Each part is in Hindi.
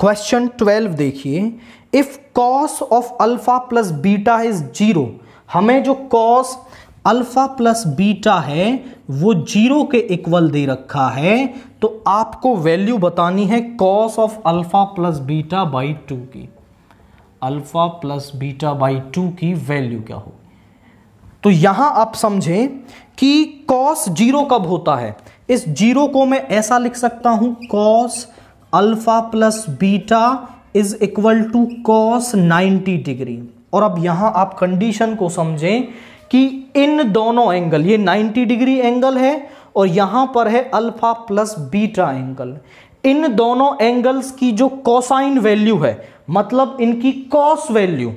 क्वेश्चन ट्वेल्व देखिए if cos of alpha plus beta is zero हमें जो कॉस अल्फा प्लस बीटा है वो जीरो के इक्वल दे रखा है तो आपको वैल्यू बतानी है cos of alpha plus beta by two की alpha plus beta by two की वैल्यू क्या हो तो यहां आप समझें कि कॉस जीरो कब होता है इस जीरो को मैं ऐसा लिख सकता हूं cos alpha plus beta is equal to cos 90 degree और अब यहां आप कंडीशन को समझें कि इन दोनों एंगल ये 90 डिग्री एंगल है और यहां पर है अल्फा प्लस बीटा एंगल इन दोनों एंगल्स की जो कोसाइन वैल्यू है मतलब इनकी कॉस वैल्यू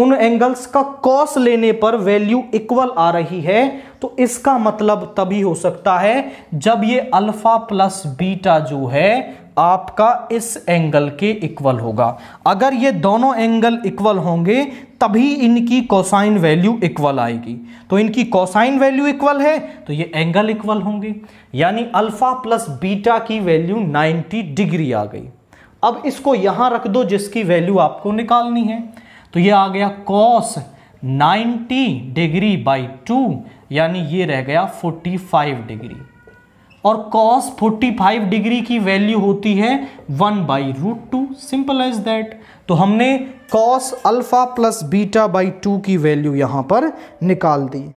उन एंगल्स का कॉस लेने पर वैल्यू इक्वल आ रही है तो इसका मतलब तभी हो सकता है जब ये अल्फा प्लस बीटा जो है आपका इस एंगल के इक्वल होगा अगर ये दोनों एंगल इक्वल होंगे तभी इनकी कोसाइन वैल्यू इक्वल आएगी तो इनकी कोसाइन वैल्यू इक्वल है तो ये एंगल इक्वल होंगे यानी अल्फा प्लस बीटा की वैल्यू 90 डिग्री आ गई अब इसको यहाँ रख दो जिसकी वैल्यू आपको निकालनी है तो ये आ गया कॉस 90 डिग्री बाई टू यानी ये रह गया 45 डिग्री और कॉस 45 डिग्री की वैल्यू होती है one by root two simple as that तो हमने cos alpha plus beta by two की वैल्यू यहाँ पर निकाल दी